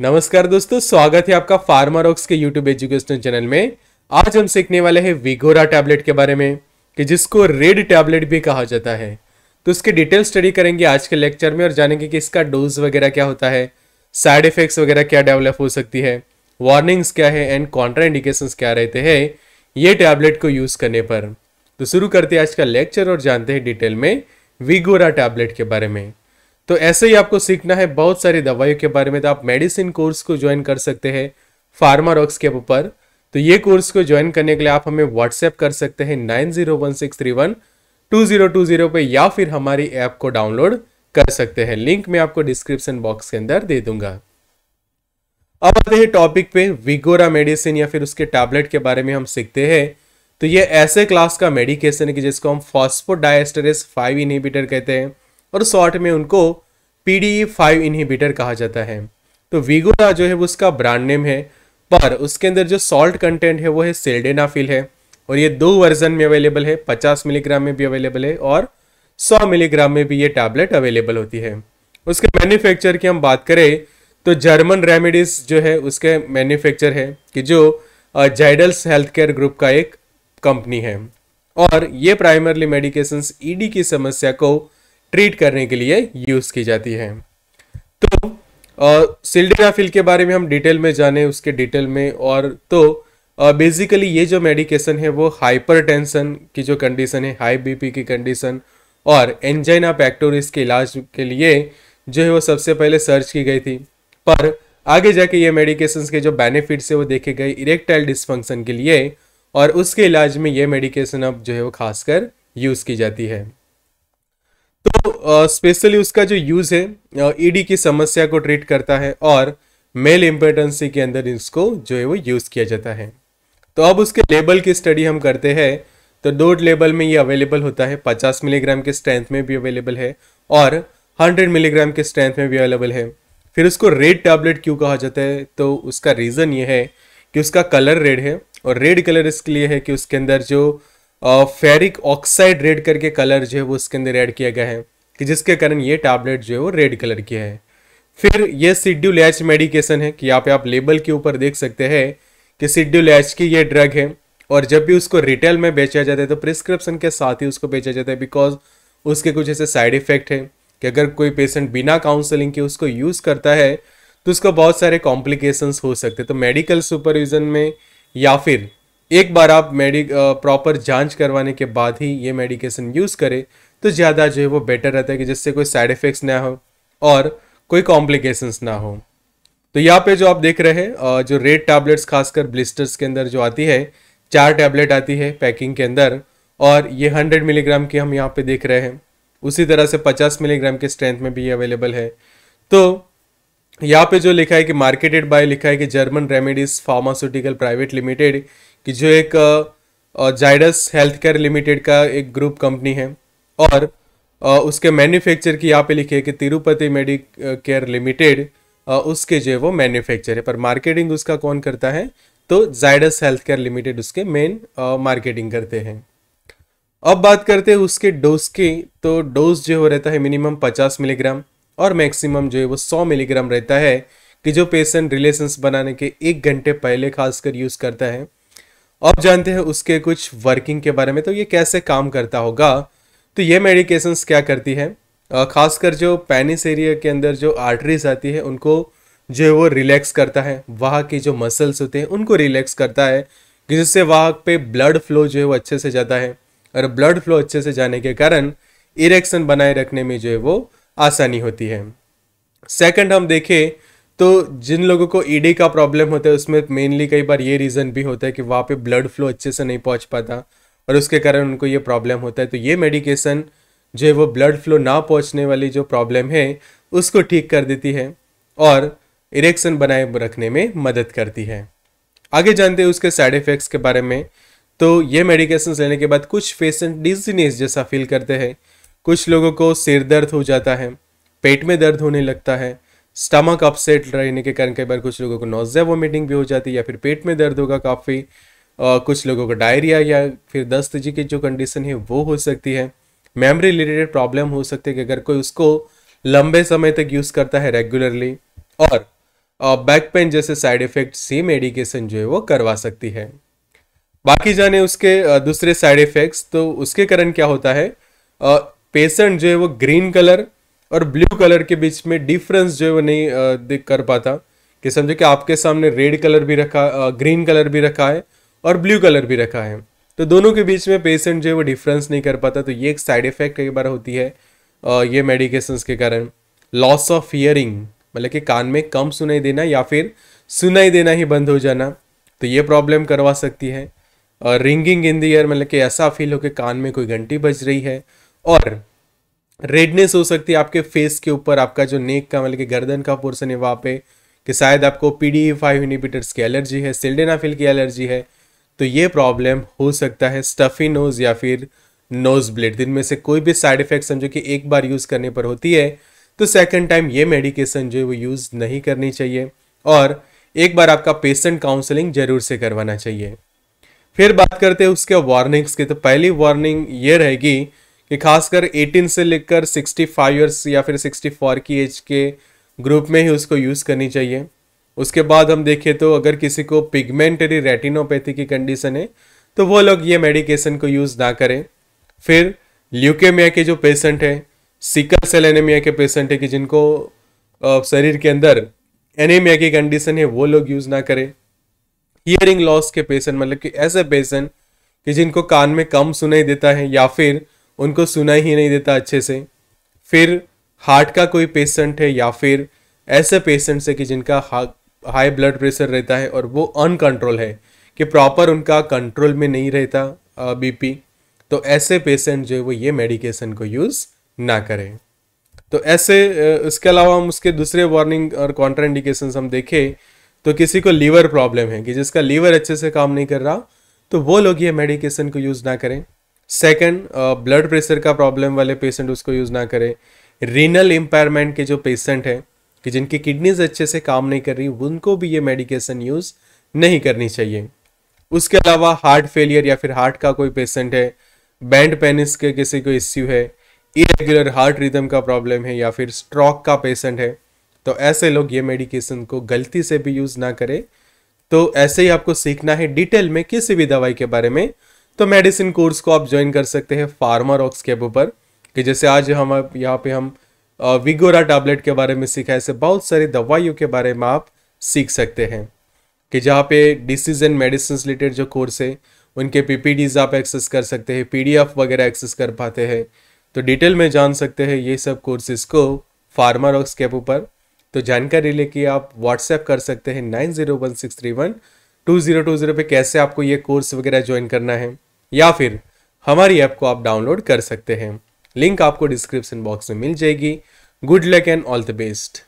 नमस्कार दोस्तों स्वागत है आपका फार्मारोक्स के यूट्यूब एजुकेशनल चैनल में आज हम सीखने वाले हैं विगोरा टैबलेट के बारे में कि जिसको रेड टैबलेट भी कहा जाता है तो उसके डिटेल स्टडी करेंगे आज के लेक्चर में और जानेंगे कि इसका डोज वगैरह क्या होता है साइड इफेक्ट्स वगैरह क्या डेवलप हो सकती है वार्निंग्स क्या है एंड कॉन्ट्रा इंडिकेशन क्या रहते हैं ये टैबलेट को यूज़ करने पर तो शुरू करते हैं आज का लेक्चर और जानते हैं डिटेल में विगोरा टैबलेट के बारे में तो ऐसे ही आपको सीखना है बहुत सारी दवाइयों के बारे में तो आप मेडिसिन कोर्स को ज्वाइन कर सकते हैं फार्मा रॉक्स के ऊपर तो ये कोर्स को ज्वाइन करने के लिए आप हमें व्हाट्सएप कर सकते हैं nine zero one six three one two zero two zero पे या फिर हमारी ऐप को डाउनलोड कर सकते हैं लिंक मैं आपको डिस्क्रिप्शन बॉक्स के अंदर दे दूंगा अब आते हैं टॉपिक पे विगोरा मेडिसिन या फिर उसके टैबलेट के बारे में हम सीखते हैं तो ये ऐसे क्लास का मेडिकेशन है कि जिसको हम फॉस्फोडाइस्टरेस फाइव इनहिबिटर कहते हैं और शॉर्ट में उनको पी डी फाइव इनहिबिटर कहा जाता है तो वीगोरा जो है वो उसका ब्रांड नेम है पर उसके अंदर जो सॉल्ट कंटेंट है वो है सेल्डेनाफिल है और ये दो वर्जन में अवेलेबल है 50 मिलीग्राम में भी अवेलेबल है और 100 मिलीग्राम में भी ये टैबलेट अवेलेबल होती है उसके मैन्युफैक्चर की हम बात करें तो जर्मन रेमेडीज जो है उसके मैन्युफैक्चर है कि जो जाइडल्स हेल्थ केयर ग्रुप का एक कंपनी है और ये प्राइमरली मेडिकेशंस ईडी की समस्या को ट्रीट करने के लिए यूज़ की जाती है तो सिल्डेनाफिल के बारे में हम डिटेल में जाने उसके डिटेल में और तो बेसिकली ये जो मेडिकेशन है वो हाइपरटेंशन की जो कंडीशन है हाई बीपी की कंडीशन और एंजाइना पैक्टोरिस के इलाज के लिए जो है वो सबसे पहले सर्च की गई थी पर आगे जाके ये मेडिकेशंस के जो बेनिफिट्स है वो देखे गए इरेक्टाइल डिस्फंक्शन के लिए और उसके इलाज में ये मेडिकेशन अब जो है वो खासकर यूज़ की जाती है तो स्पेशली उसका जो यूज है ईडी e की समस्या को ट्रीट करता है और मेल इम्पोर्टेंसी के अंदर इसको जो है वो यूज किया जाता है तो अब उसके लेबल की स्टडी हम करते हैं तो दो लेबल में ये अवेलेबल होता है 50 मिलीग्राम के स्ट्रेंथ में भी अवेलेबल है और 100 मिलीग्राम के स्ट्रेंथ में भी अवेलेबल है फिर उसको रेड टैबलेट क्यों कहा जाता है तो उसका रीज़न ये है कि उसका कलर रेड है और रेड कलर इसके लिए है कि उसके अंदर जो फेरिक ऑक्साइड रेड करके कलर जो है वो इसके अंदर ऐड किया गया है कि जिसके कारण ये टैबलेट जो है वो रेड कलर की है फिर ये सिड्यूल एच मेडिकेशन है कि यहाँ पे आप लेबल के ऊपर देख सकते हैं कि सिड्यूल एच की ये ड्रग है और जब भी उसको रिटेल में बेचा जाता है तो प्रिस्क्रिप्शन के साथ ही उसको बेचा जाता है बिकॉज उसके कुछ ऐसे साइड इफेक्ट हैं कि अगर कोई पेशेंट बिना काउंसलिंग के उसको यूज़ करता है तो उसको बहुत सारे कॉम्प्लिकेशंस हो सकते हैं तो मेडिकल सुपरविज़न में या फिर एक बार आप मेडिक प्रॉपर जांच करवाने के बाद ही ये मेडिकेशन यूज़ करें तो ज़्यादा जो है वो बेटर रहता है कि जिससे कोई साइड इफ़ेक्ट्स ना हो और कोई कॉम्प्लिकेशंस ना हो तो यहाँ पे जो आप देख रहे हैं जो रेड टैबलेट्स खासकर ब्लिस्टर्स के अंदर जो आती है चार टैबलेट आती है पैकिंग के अंदर और ये हंड्रेड मिलीग्राम की हम यहाँ पे देख रहे हैं उसी तरह से पचास मिलीग्राम के स्ट्रेंथ में भी अवेलेबल है तो यहाँ पे जो लिखा है कि मार्केटेड बाय लिखा है कि German remedies pharmaceutical private limited कि जो एक जाइडस हेल्थ केयर लिमिटेड का एक ग्रुप कंपनी है और उसके मैन्युफैक्चर की यहाँ पे लिखे कि तिरुपति मेडिक केयर लिमिटेड उसके जो है वो मैन्युफैक्चर है पर मार्केटिंग उसका कौन करता है तो जाइडस हेल्थ केयर लिमिटेड उसके मेन मार्केटिंग करते हैं अब बात करते हैं उसके डोज की तो डोज जो हो रहता है मिनिमम 50 मिलीग्राम और मैक्सिमम जो है वो 100 मिलीग्राम रहता है कि जो पेशेंट रिलेशंस बनाने के एक घंटे पहले खासकर यूज़ करता है अब जानते हैं उसके कुछ वर्किंग के बारे में तो ये कैसे काम करता होगा तो ये मेडिकेशंस क्या करती है खासकर जो पैनिस एरिया के अंदर जो आर्टरीज आती है उनको जो है वो रिलैक्स करता है वहाँ के जो मसल्स होते हैं उनको रिलैक्स करता है जिससे वहाँ पे ब्लड फ्लो जो है वो अच्छे से जाता है और ब्लड फ्लो अच्छे से जाने के कारण इरेक्शन बनाए रखने में जो है वो आसानी होती है सेकंड हम देखें तो जिन लोगों को ईडी e का प्रॉब्लम होता है उसमें मेनली कई बार ये रीज़न भी होता है कि वहाँ पे ब्लड फ्लो अच्छे से नहीं पहुँच पाता और उसके कारण उनको ये प्रॉब्लम होता है तो ये मेडिकेशन जो है वो ब्लड फ्लो ना पहुँचने वाली जो प्रॉब्लम है उसको ठीक कर देती है और इरेक्शन बनाए रखने में मदद करती है आगे जानते हैं उसके साइड इफ़ेक्ट्स के बारे में तो ये मेडिकेशन लेने के बाद कुछ पेशेंट डिजीनेस जैसा फील करते हैं कुछ लोगों को सिर दर्द हो जाता है पेट में दर्द होने लगता है स्टमक अपसेट रहने के कारण कई बार कुछ लोगों को नोजिया वोमिटिंग भी हो जाती है या फिर पेट में दर्द होगा काफ़ी कुछ लोगों को डायरिया या फिर दस्त जी की जो कंडीशन है वो हो सकती है मेमोरी रिलेटेड प्रॉब्लम हो सकती है कि अगर कोई उसको लंबे समय तक यूज़ करता है रेगुलरली और बैक पेन जैसे साइड इफ़ेक्ट सी मेडिकेशन जो है वो करवा सकती है बाकी जाने उसके दूसरे साइड इफ़ेक्ट्स तो उसके कारण क्या होता है पेशेंट जो है वो ग्रीन कलर और ब्लू कलर के बीच में डिफरेंस जो है वो नहीं दिख कर पाता कि समझो कि आपके सामने रेड कलर भी रखा ग्रीन कलर भी रखा है और ब्लू कलर भी रखा है तो दोनों के बीच में पेशेंट जो है वो डिफरेंस नहीं कर पाता तो ये एक साइड इफेक्ट कई बार होती है ये मेडिकेशंस के कारण लॉस ऑफ हियरिंग मतलब कि कान में कम सुनाई देना या फिर सुनाई देना ही बंद हो जाना तो ये प्रॉब्लम करवा सकती है रिंगिंग इन द ईयर मतलब कि ऐसा फील हो कि कान में कोई घंटी बज रही है और रेडनेस हो सकती है आपके फेस के ऊपर आपका जो नेक का मतलब कि गर्दन का पोर्सन है वहाँ पे कि शायद आपको पी डी फाइव इनिबिटर्स की एलर्जी है सिल्डेनाफिल की एलर्जी है तो ये प्रॉब्लम हो सकता है स्टफी नोज़ या फिर नोज़ ब्लेड दिन में से कोई भी साइड इफेक्ट समझो कि एक बार यूज़ करने पर होती है तो सेकेंड टाइम ये मेडिकेशन जो है वो यूज़ नहीं करनी चाहिए और एक बार आपका पेशेंट काउंसलिंग जरूर से करवाना चाहिए फिर बात करते हैं उसके वार्निंग्स की तो पहली वार्निंग ये रहेगी कि खासकर 18 से लेकर 65 ईयर्स या फिर 64 की एज के ग्रुप में ही उसको यूज़ करनी चाहिए उसके बाद हम देखें तो अगर किसी को पिगमेंटरी रेटिनोपैथी की कंडीशन है तो वो लोग ये मेडिकेशन को यूज़ ना करें फिर ल्यूकेमिया के जो पेशेंट हैं सिकल सेल एनेमिया के पेशेंट है कि जिनको शरीर के अंदर एनीमिया की कंडीशन है वो लोग यूज़ ना करें हियरिंग लॉस के पेशेंट मतलब कि ऐसे पेशेंट कि जिनको कान में कम सुनाई देता है या फिर उनको सुना ही नहीं देता अच्छे से फिर हार्ट का कोई पेशेंट है या फिर ऐसे पेशेंट्स है कि जिनका हाई ब्लड प्रेशर रहता है और वो अनकंट्रोल है कि प्रॉपर उनका कंट्रोल में नहीं रहता बीपी तो ऐसे पेशेंट जो है वो ये मेडिकेशन को यूज़ ना करें तो ऐसे इसके अलावा हम उसके दूसरे वार्निंग और कॉन्ट्राइंडिकेशन हम देखें तो किसी को लीवर प्रॉब्लम है कि जिसका लीवर अच्छे से काम नहीं कर रहा तो वो लोग ये मेडिकेशन को यूज़ ना करें सेकंड ब्लड प्रेशर का प्रॉब्लम वाले पेशेंट उसको यूज़ ना करें रीनल इम्पायरमेंट के जो पेशेंट हैं कि जिनकी किडनीज अच्छे से काम नहीं कर रही उनको भी ये मेडिकेशन यूज़ नहीं करनी चाहिए उसके अलावा हार्ट फेलियर या फिर हार्ट का कोई पेशेंट है बैंड पेनिस के किसी को इश्यू है इरेगुलर हार्ट रिदम का प्रॉब्लम है या फिर स्ट्रोक का पेशेंट है तो ऐसे लोग ये मेडिकेशन को गलती से भी यूज़ ना करें तो ऐसे ही आपको सीखना है डिटेल में किसी भी दवाई के बारे में तो मेडिसिन कोर्स को आप ज्वाइन कर सकते हैं फार्मा रॉक्स के ऊपर पर कि जैसे आज हम यहाँ पे हम विगोरा टैबलेट के बारे में सीखा ऐसे बहुत सारी दवाइयों के बारे में आप सीख सकते हैं कि जहाँ पे डिसीज एंड मेडिसिन रिलेटेड जो कोर्स है उनके पीपीडीज आप एक्सेस कर सकते हैं पीडीएफ वगैरह एक्सेस कर पाते हैं तो डिटेल में जान सकते हैं ये सब कोर्सेज को फार्मा रॉक्स के ऊपर पर तो जानकारी लेके आप व्हाट्सएप कर सकते हैं nine zero one six three one two zero two zero पे कैसे आपको ये कोर्स वगैरह ज्वाइन करना है या फिर हमारी ऐप को आप डाउनलोड कर सकते हैं लिंक आपको डिस्क्रिप्शन बॉक्स में मिल जाएगी good luck and all the best